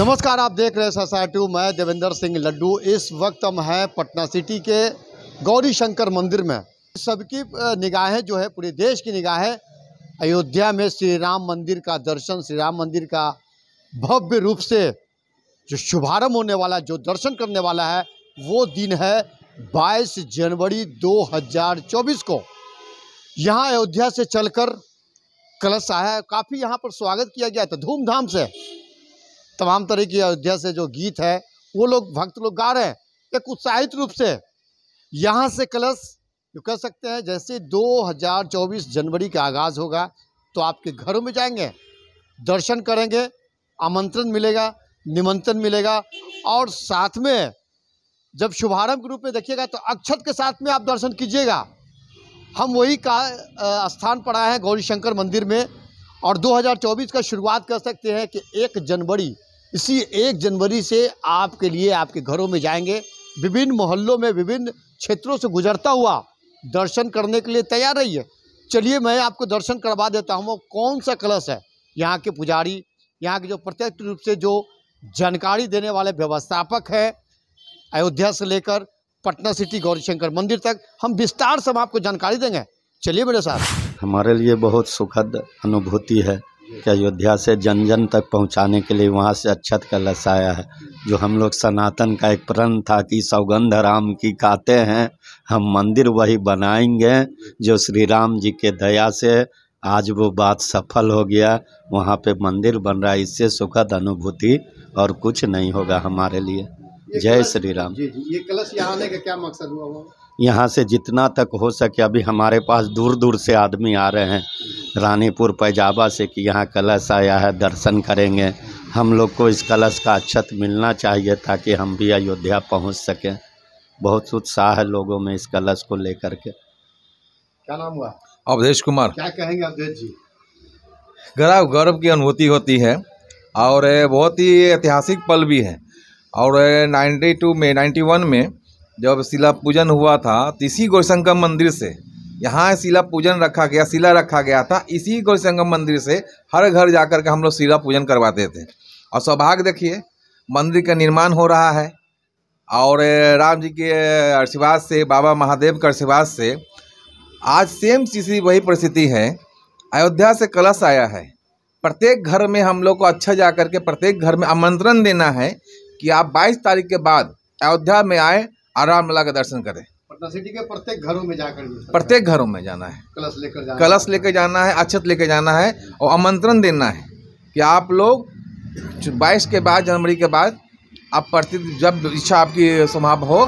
नमस्कार आप देख रहे हैं सोसाइटी मैं देवेंद्र सिंह लड्डू इस वक्त हम हैं पटना सिटी के गौरी शंकर मंदिर में सबकी निगाहें जो है पूरे देश की निगाहें अयोध्या में श्री राम मंदिर का दर्शन श्री राम मंदिर का भव्य रूप से जो शुभारंभ होने वाला जो दर्शन करने वाला है वो दिन है 22 जनवरी 2024 को यहाँ अयोध्या से चलकर कलश आया है काफ़ी यहाँ पर स्वागत किया गया था धूमधाम से तमाम तरह की अयोध्या से जो गीत है वो लोग भक्त लोग गा रहे हैं एक उत्साहित रूप से यहाँ से कलश जो कह सकते हैं जैसे 2024 जनवरी का आगाज़ होगा तो आपके घरों में जाएंगे दर्शन करेंगे आमंत्रण मिलेगा निमंत्रण मिलेगा और साथ में जब शुभारंभ के रूप में देखिएगा तो अक्षत के साथ में आप दर्शन कीजिएगा हम वही का स्थान पर आए हैं गौरी शंकर मंदिर में और 2024 का शुरुआत कर सकते हैं कि एक जनवरी इसी एक जनवरी से आपके लिए आपके घरों में जाएंगे विभिन्न मोहल्लों में विभिन्न क्षेत्रों से गुजरता हुआ दर्शन करने के लिए तैयार रहिए चलिए मैं आपको दर्शन करवा देता हूँ वो कौन सा कलश है यहाँ के पुजारी यहाँ के जो प्रत्यक्ष रूप से जो जानकारी देने वाले व्यवस्थापक है अयोध्या से लेकर पटना सिटी गौरीशंकर मंदिर तक हम विस्तार से हम आपको जानकारी देंगे चलिए मेरे साथ हमारे लिए बहुत सुखद अनुभूति है कि अयोध्या से जन जन तक पहुँचाने के लिए वहाँ से अक्षत कलश आया है जो हम लोग सनातन का एक प्रण था कि सौगंध राम की गाते हैं हम मंदिर वही बनाएंगे जो श्री राम जी के दया से आज वो बात सफल हो गया वहाँ पे मंदिर बन रहा है इससे सुखद अनुभूति और कुछ नहीं होगा हमारे लिए जय श्री राम जी जी ये कलश यहाँ आने का क्या मकसद हुआ यहाँ से जितना तक हो सके अभी हमारे पास दूर दूर से आदमी आ रहे हैं रानीपुर पैजाबा से कि यहाँ कलश आया है दर्शन करेंगे हम लोग को इस कलश का अक्षत मिलना चाहिए ताकि हम भी अयोध्या पहुँच सकें बहुत उत्साह है लोगों में इस कलश को लेकर के क्या नाम हुआ अवधेश कुमार क्या कहेंगे अवधेश जी गर्व गर्व की अनुभूति होती है और बहुत ही ऐतिहासिक पल भी है और नाइन्टी में नाइन्टी में जब शिला पूजन हुआ था तो इसी गौशंकर मंदिर से यहाँ शिला पूजन रखा गया शिला रखा गया था इसी गौर संगम मंदिर से हर घर जाकर के हम लोग शिला पूजन करवाते थे और सौभाग्य देखिए मंदिर का निर्माण हो रहा है और राम जी के आशीर्वाद से बाबा महादेव के आशीर्वाद से आज सेम तीसरी वही परिस्थिति है अयोध्या से कलश आया है प्रत्येक घर में हम लोग को अच्छा जा करके प्रत्येक घर में आमंत्रण देना है कि आप 22 तारीख के बाद अयोध्या में आए और रामलला का दर्शन करें पटना सिटी के प्रत्येक घरों में जाकर प्रत्येक घरों में जाना है कलश लेकर जाना कलश लेकर जाना है अक्षत लेकर जाना है और आमंत्रण देना है कि आप लोग बाईस के बाद जनवरी के बाद आप प्रतिदिन जब इच्छा आपकी समाप्त हो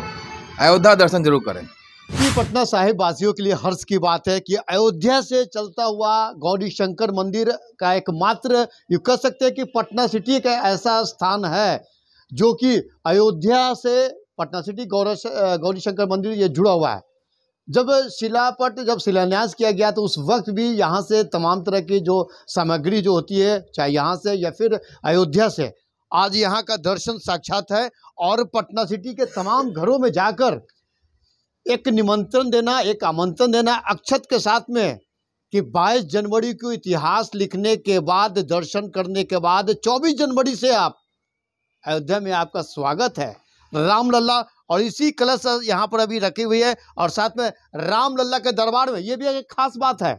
अयोध्या दर्शन जरूर करें पटना साहिब वासियों के लिए हर्ष की बात है कि अयोध्या से चलता हुआ गौरी शंकर मंदिर का एकमात्र ये कह सकते हैं कि पटना सिटी का ऐसा स्थान है जो कि अयोध्या से पटना सिटी गौरव गौरी शंकर मंदिर ये जुड़ा हुआ है जब शिलापट जब शिलान्यास किया गया तो उस वक्त भी यहाँ से तमाम तरह की जो सामग्री जो होती है चाहे यहाँ से या फिर अयोध्या से आज यहाँ का दर्शन साक्षात है और पटना सिटी के तमाम घरों में जाकर एक निमंत्रण देना एक आमंत्रण देना अक्षत के साथ में कि 22 जनवरी को इतिहास लिखने के बाद दर्शन करने के बाद 24 जनवरी से आप अयोध्या में आपका स्वागत है रामलला और इसी कलश यहाँ पर अभी रखी हुई है और साथ में रामलला के दरबार में ये भी एक खास बात है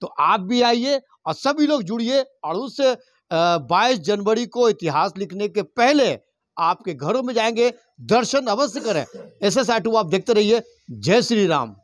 तो आप भी आइए और सभी लोग जुड़िए और उस बाईस जनवरी को इतिहास लिखने के पहले आपके घरों में जाएंगे दर्शन अवश्य करें ऐसे साइटू आप देखते रहिए जय श्री राम